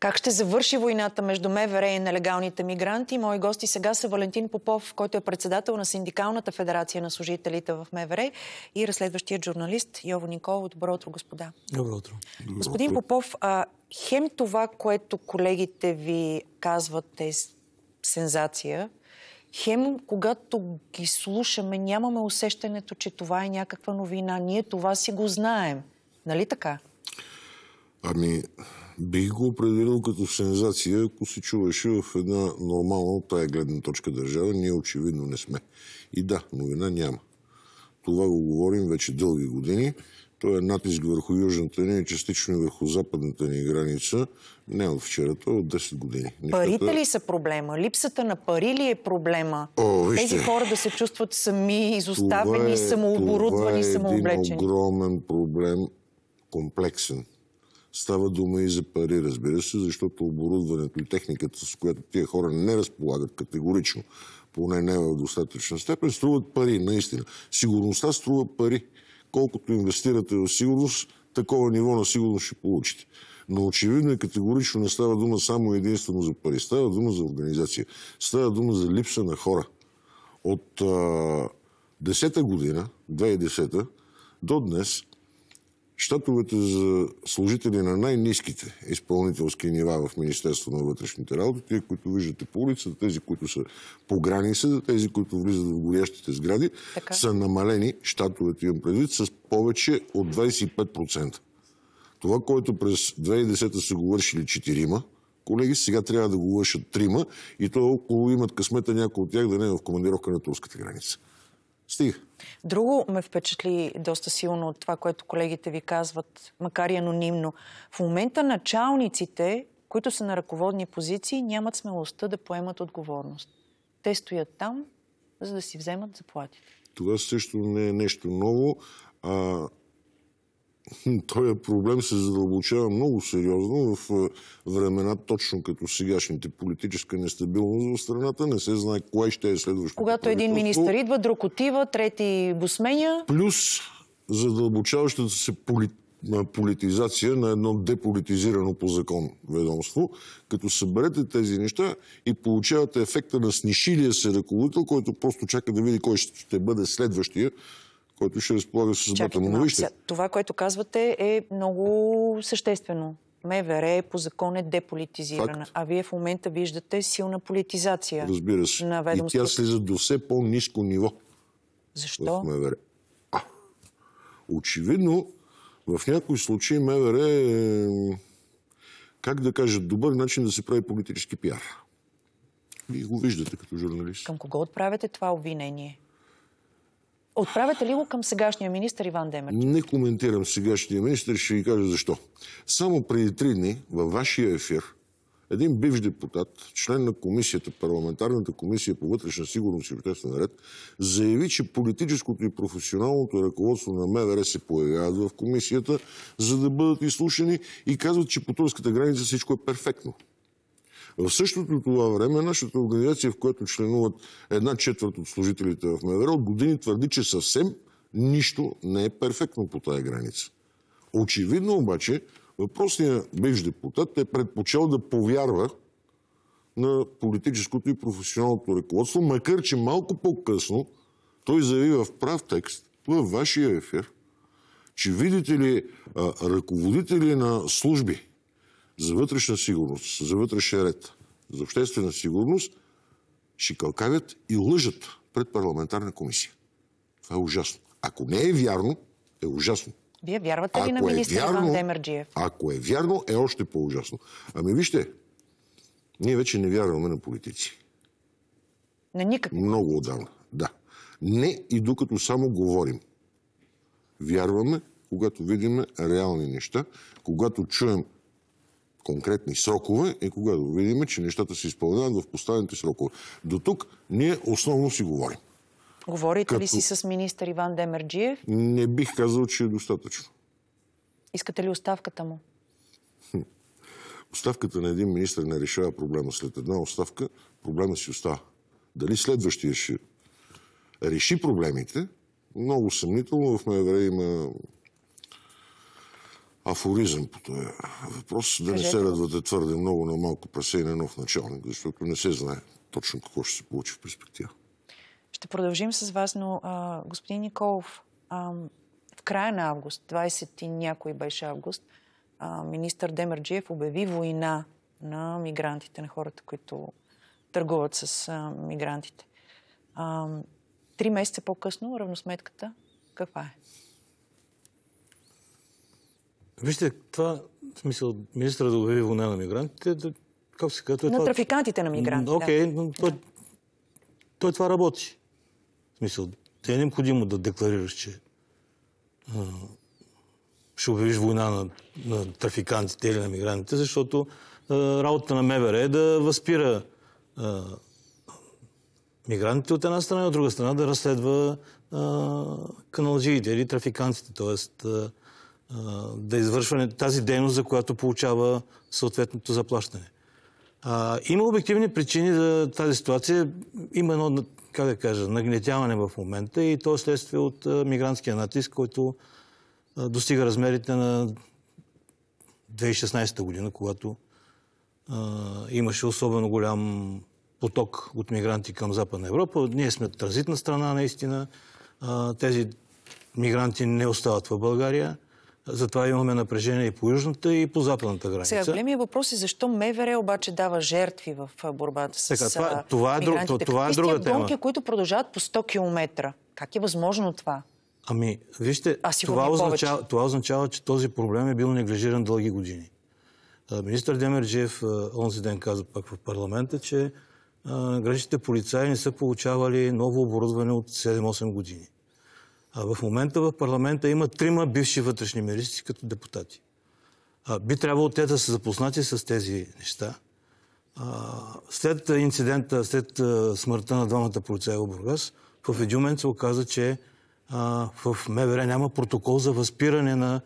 Как ще завърши войната между МВР и нелегалните мигранти? Мои гости сега са Валентин Попов, който е председател на Синдикалната федерация на служителите в МВР и разследващият журналист Йово Никол. Добро утро, господа. Добро утро. Господин Попов, а, хем това, което колегите ви казват е сензация, хем когато ги слушаме, нямаме усещането, че това е някаква новина. Ние това си го знаем. Нали така? Ами, Бих го определил като сензация, ако се чуваше в една нормална от тая гледна точка държава. Ние очевидно не сме. И да, новина няма. Това го говорим вече дълги години. Той е натиск върху южната ни и частично и върху западната ни граница. Не от вчера, то е от 10 години. Нещата... Парите ли са проблема? Липсата на пари ли е проблема? О, вижте, Тези хора да се чувстват сами, изоставени, е- самооборудвани, самооблечени. Това е един огромен проблем, комплексен Става дума и за пари, разбира се, защото оборудването и техниката, с която тия хора не разполагат категорично, поне не в достатъчна степен, струват пари, наистина. Сигурността струва пари. Колкото инвестирате в сигурност, такова ниво на сигурност ще получите. Но очевидно и категорично не става дума само единствено за пари. Става дума за организация. Става дума за липса на хора. От а, 10-та година, 2010-та, до днес Штатовете за служители на най-низките изпълнителски нива в Министерство на вътрешните работи, тези, които виждате по улицата, тези, които са по граница, тези, които влизат в горящите сгради, така. са намалени, щатовете имам предвид, с повече от 25%. Това, което през 2010 са го вършили 4-ма, колеги, сега трябва да го вършат трима и то около имат късмета някои от тях да не е в командировка на турската граница. Стих. Друго ме впечатли доста силно от това, което колегите ви казват, макар и анонимно. В момента началниците, които са на ръководни позиции, нямат смелостта да поемат отговорност. Те стоят там, за да си вземат заплатите. Това също не е нещо ново. А, този проблем се задълбочава много сериозно в е, времена, точно като сегашните политическа нестабилност в страната. Не се знае кое ще е следващото. Когато един министър идва, друг отива, трети го сменя. Плюс задълбочаващата се политизация на едно деполитизирано по закон ведомство, като съберете тези неща и получавате ефекта на снишилия се ръководител, който просто чака да види кой ще бъде следващия, който ще разполага с съдбата на новище. Това, което казвате, е много съществено. МВР е по закон е деполитизирана, Факт. а вие в момента виждате силна политизация. Разбира се. На И тя слиза до все по-низко ниво. Защо? В МВР. А, очевидно, в някои случаи МВР е, как да кажа, добър начин да се прави политически пиар. Вие го виждате като журналист. Към кого отправяте това обвинение? Отправяте ли го към сегашния министр Иван Демерчев? Не коментирам сегашния министр, ще ви кажа защо. Само преди три дни във вашия ефир един бивш депутат, член на комисията, парламентарната комисия по вътрешна сигурност и обществен ред, заяви, че политическото и професионалното ръководство на МВР се появяват в комисията, за да бъдат изслушани и казват, че по турската граница всичко е перфектно. В същото това време нашата организация, в която членуват една четвърт от служителите в МВР, от години твърди, че съвсем нищо не е перфектно по тая граница. Очевидно обаче, въпросният бивш депутат е предпочел да повярва на политическото и професионалното ръководство, макар че малко по-късно той заяви в прав текст, във вашия ефир, че видите ли, ръководители на служби, за вътрешна сигурност, за вътрешен ред, за обществена сигурност, шикалкавят и лъжат пред парламентарна комисия. Това е ужасно. Ако не е вярно, е ужасно. Вие вярвате ли на е министър е Иван Демерджиев? Ако е вярно, е още по-ужасно. Ами вижте, ние вече не вярваме на политици. На никакви. Много отдавна, да. Не и докато само говорим. Вярваме, когато видим реални неща, когато чуем конкретни срокове и кога да видим, че нещата се изпълняват в поставените срокове. До тук ние основно си говорим. Говорите Като... ли си с министър Иван Демерджиев? Не бих казал, че е достатъчно. Искате ли оставката му? Оставката на един министр не решава проблема. След една оставка проблема си остава. Дали следващия ще реши проблемите, много съмнително. В МВР има афоризъм по този въпрос. Да не се радвате твърде много на малко пресе и на нов началник, защото не се знае точно какво ще се получи в перспектива. Ще продължим с вас, но господин Николов, в края на август, 20 и някой беше август, министр министър Демерджиев обяви война на мигрантите, на хората, които търгуват с мигрантите. три месеца по-късно равносметката каква е? Вижте, това, в смисъл, министра да обяви война на мигрантите, да, как се казва? На това... трафикантите на мигрантите. Окей, okay, да. но той, да. той това работи. В смисъл, е необходимо да декларираш, че а, ще обявиш война на, на трафикантите или на мигрантите, защото а, работа на МВР е да възпира а, мигрантите от една страна и от друга страна да разследва а, каналджиите или трафикантите, т.е да извършва тази дейност, за която получава съответното заплащане. А, има обективни причини за тази ситуация. Има едно, как да кажа, нагнетяване в момента и то е следствие от а, мигрантския натиск, който а, достига размерите на 2016 година, когато имаше особено голям поток от мигранти към Западна Европа. Ние сме транзитна страна, наистина. тези мигранти не остават в България. Затова имаме напрежение и по южната, и по западната граница. Сега, големия въпрос е защо МВР обаче дава жертви в борбата с така, това, това е, мигрантите. Това, това е друга тема. Бунки, които продължават по 100 км. Как е възможно това? Ами, вижте, това означава, това означава, че този проблем е бил неглижиран дълги години. Министър Демерджиев онзи ден каза пак в парламента, че граничните полицаи не са получавали ново оборудване от 7-8 години. А в момента в парламента има трима бивши вътрешни министри като депутати. А, би трябвало те да са запознати с тези неща. А, след инцидента, след а, смъртта на двамата полицая в Бургас, в един момент се оказа, че в МВР няма протокол за възпиране на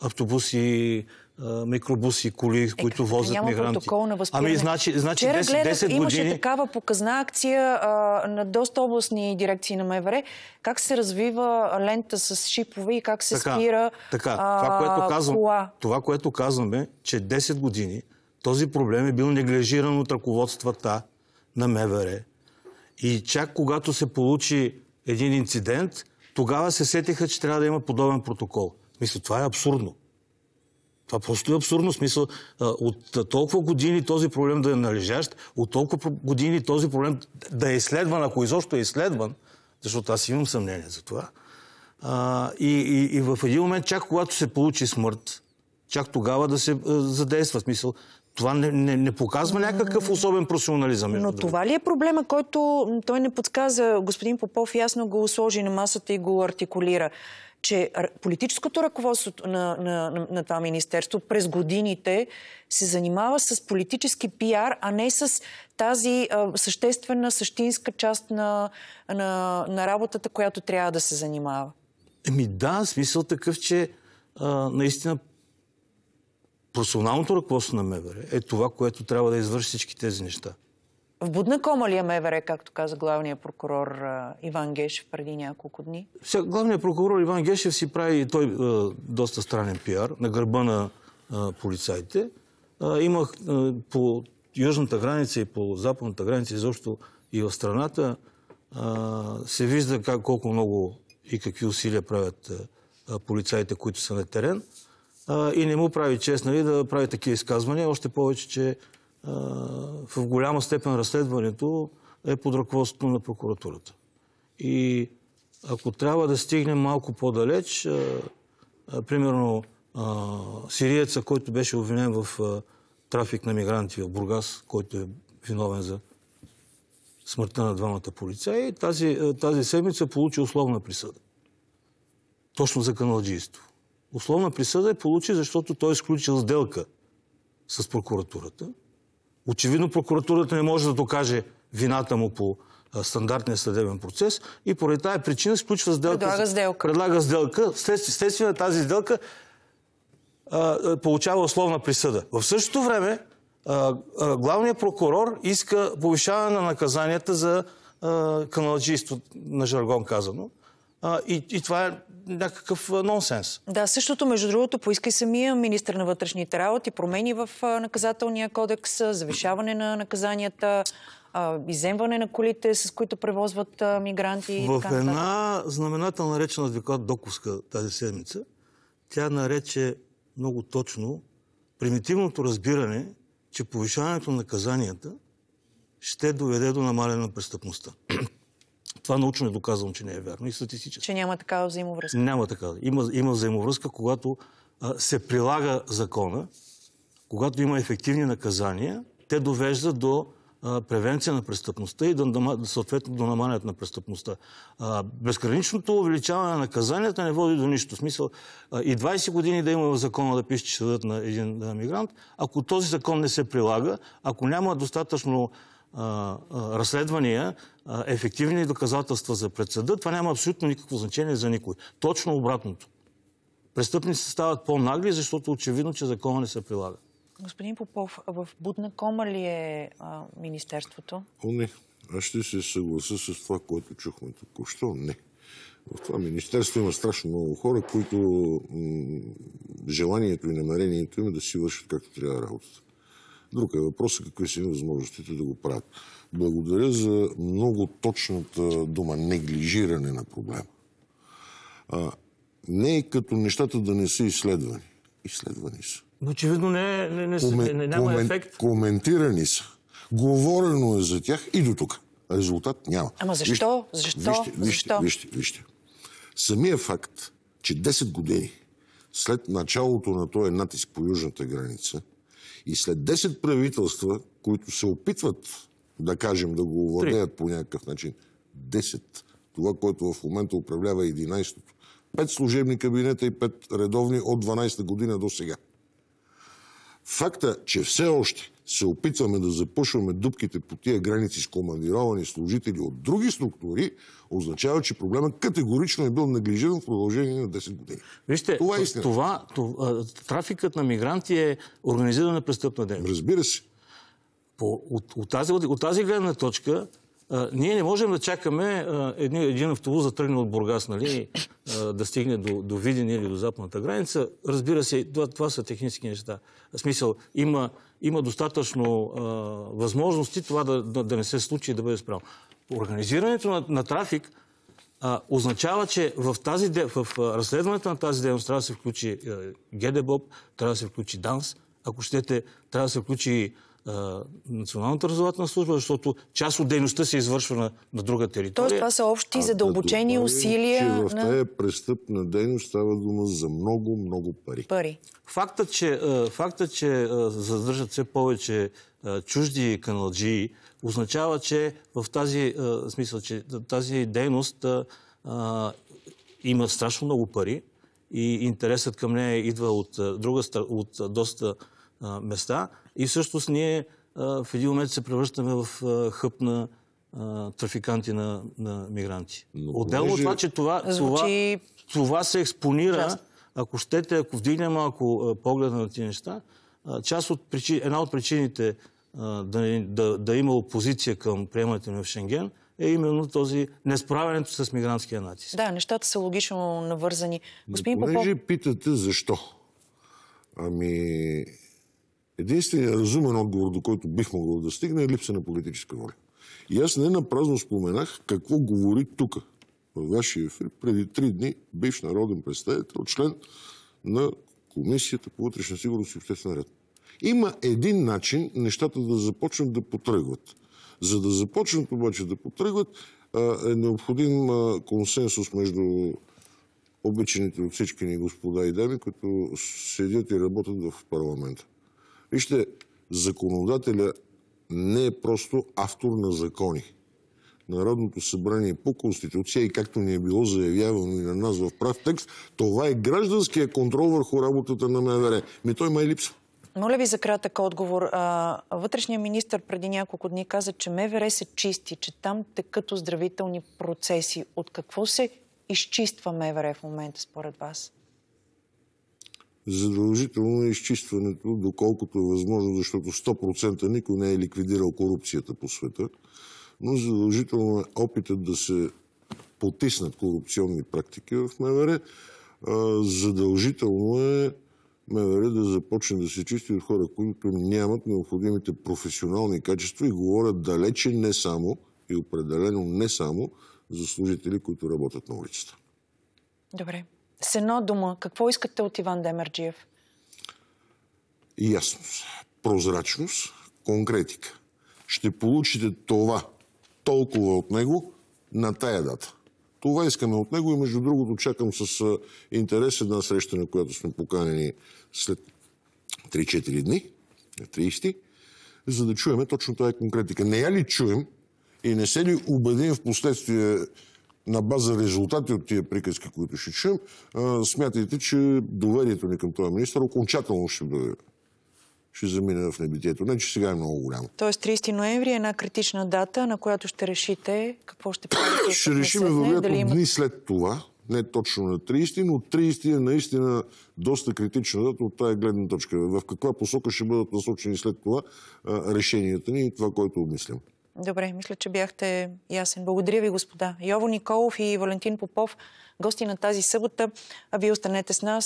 автобуси, микробуси, коли, е, които е, возят няма мигранти. протокол на възприемане. Ами, значи, значи Вчера 10, гледах, години... имаше такава показна акция а, на доста областни дирекции на МВР, как се развива лента с шипове и как се така, спира така, а, това, което казвам, кола. Това, което казваме, че 10 години този проблем е бил неглежиран от ръководствата на МВР. И чак когато се получи един инцидент, тогава се сетиха, че трябва да има подобен протокол. Мисля, това е абсурдно. Това просто е абсурдно. Смисъл, от толкова години този проблем да е належащ, от толкова години този проблем да е изследван, ако изобщо е изследван, защото аз имам съмнение за това. А, и, и, и в един момент, чак когато се получи смърт, чак тогава да се задейства. Смисъл, това не, не, не показва някакъв особен професионализъм. Но това ли е проблема, който той не подсказа? Господин Попов ясно го сложи на масата и го артикулира че политическото ръководство на, на, на, на това министерство през годините се занимава с политически пиар, а не с тази а, съществена, същинска част на, на, на работата, която трябва да се занимава. Еми да, смисъл такъв, че а, наистина професионалното ръководство на МВР е това, което трябва да извърши всички тези неща. В будна кома ли е МВР, както каза главният прокурор Иван Гешев преди няколко дни? Сега, главният прокурор Иван Гешев си прави и той е, доста странен пиар на гърба на е, полицаите. Е, имах по южната граница и по западната граница, изобщо и в страната, се вижда как, колко много и какви усилия правят полицаите, които са на терен и не му прави чест нали, да прави такива изказвания. Още повече, че в голяма степен разследването е под ръководството на прокуратурата. И ако трябва да стигнем малко по-далеч, примерно сириеца, който беше обвинен в трафик на мигранти в Бургас, който е виновен за смъртта на двамата полицаи, тази, тази седмица получи условна присъда. Точно за каналджийство условна присъда е получи, защото той е изключил сделка с прокуратурата. Очевидно прокуратурата не може да докаже вината му по стандартния съдебен процес и поради тази причина сключва сделка. Предлага сделка. Предлага сделка. След, следствие на тази сделка получава условна присъда. В същото време главният прокурор иска повишаване на наказанията за каналджийство, на жаргон казано. и това е някакъв нонсенс. Да, същото, между другото, поиска и самия министр на вътрешните работи промени в наказателния кодекс, завишаване на наказанията, иземване на колите, с които превозват мигранти. В една знаменателна реч на адвокат Доковска тази седмица, тя нарече много точно примитивното разбиране, че повишаването на наказанията ще доведе до намаляне на престъпността. Това научно е доказано, че не е вярно и статистически. Че няма такава взаимовръзка. Няма такава. Има, има взаимовръзка, когато а, се прилага закона, когато има ефективни наказания, те довеждат до а, превенция на престъпността и до, съответно до намалянето на престъпността. А, безграничното увеличаване на наказанията не води до нищо. В смисъл а, и 20 години да има в закона да пише, че дадат на един мигрант, ако този закон не се прилага, ако няма достатъчно разследвания, ефективни доказателства за предсъда, това няма абсолютно никакво значение за никой. Точно обратното. Престъпници стават по-нагли, защото очевидно, че закона не се прилага. Господин Попов, в будна кома ли е а, министерството? О, не. Аз ще се съгласа с това, което чухме току-що. Не. В това министерство има страшно много хора, които желанието и намерението им е да си вършат както трябва работата. Друг е е какви са им възможностите да го правят. Благодаря за много точната дума неглижиране на проблема. А, не е като нещата да не са изследвани. Изследвани са. Очевидно не, не, не, Коме, не няма комен, ефект. Коментирани са. Говорено е за тях и до тук. Резултат няма. Ама защо? Вижте, защо? Вижте, вижте, защо? Вижте, вижте. Самия факт, че 10 години след началото на този натиск по южната граница, и след 10 правителства, които се опитват, да кажем, да го овладеят по някакъв начин, 10, това, което в момента управлява 11-то, е 5 служебни кабинета и 5 редовни от 12-та година до сега. Факта, че все още се опитваме да запушваме дупките по тия граници с командировани служители от други структури, означава, че проблема категорично е бил неглижиран в продължение на 10 години. Вижте, това е истина. Това, това, трафикът на мигранти е организирана престъпна дейност. Разбира се. По, от, от, тази, от тази гледна точка, ние не можем да чакаме а, един, автобус да тръгне от Бургас, нали, а, да стигне до, до Видин или до западната граница. Разбира се, това, това са технически неща. В смисъл, има, има достатъчно а, възможности това да, да, да не се случи и да бъде справено. Организирането на, на трафик а, означава, че в, тази, в разследването на тази дейност трябва да се включи а, ГДБОП, трябва да се включи ДАНС, ако щете, трябва да се включи Националната разузнавателна служба, защото част от дейността се извършва на, на друга територия. Тоест това са общи а задълбочени усилия. Че в на... престъпна дейност става дума за много, много пари. Пари. Факта, че, факта, че задържат все повече чужди каналджии, означава, че в тази, смисъл, че тази дейност а, има страшно много пари и интересът към нея идва от, друга, от доста места и всъщност ние в един момент се превръщаме в хъп на трафиканти на, на мигранти. Отделно от това, че това, Звучи... това, това се експонира, ако щете, ако вдигнем малко поглед на тези неща, част от една от причините да, да, да има опозиция към приемането на в Шенген е именно този несправянето с мигрантския натиск. Да, нещата са логично навързани. Господин Но понеже Попов... питате защо. Ами, Единственият разумен отговор, до който бих могъл да стигна, е липса на политическа воля. И аз не напразно споменах какво говори тук, във вашия ефир, преди три дни бивш народен представител, член на Комисията по вътрешна сигурност и обществен ред. Има един начин нещата да започнат да потръгват. За да започнат обаче да потръгват, е необходим консенсус между обичаните от всички ни господа и дами, които седят и работят в парламента. Вижте, законодателя не е просто автор на закони. Народното събрание по Конституция и както ни е било заявявано и на нас в прав текст, това е гражданския контрол върху работата на МВР. Ми той май липсва. Моля ви за кратък отговор. Вътрешният министр преди няколко дни каза, че МВР се чисти, че там текат оздравителни процеси. От какво се изчиства МВР в момента според вас? задължително е изчистването, доколкото е възможно, защото 100% никой не е ликвидирал корупцията по света, но задължително е опитът да се потиснат корупционни практики в МВР, задължително е МВР да започне да се чисти от хора, които нямат необходимите професионални качества и говорят далече не само и определено не само за служители, които работят на улицата. Добре. С едно дума, какво искате от Иван Демерджиев? Ясност, прозрачност, конкретика. Ще получите това толкова от него на тая дата. Това искаме от него и между другото чакам с интерес една среща, на която сме поканени след 3-4 дни, 30, за да чуеме точно тази конкретика. Не я ли чуем и не се ли убедим в последствие на база резултати от тия приказки, които ще чуем, смятайте, че доверието ни към този министр окончателно ще бъде ще замине в небитието. Не, че сега е много голямо. Тоест 30 ноември е една критична дата, на която ще решите какво ще правите. ще решим вероятно дни след това, не точно на 30, но 30 е наистина доста критична дата от тая гледна точка. В каква посока ще бъдат насочени след това решенията ни и това, което обмислям. Добре, мисля, че бяхте ясен. Благодаря ви, господа. Йово Николов и Валентин Попов, гости на тази събота. А вие останете с нас.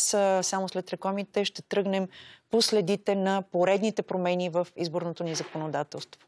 Само след рекламите ще тръгнем по следите на поредните промени в изборното ни законодателство.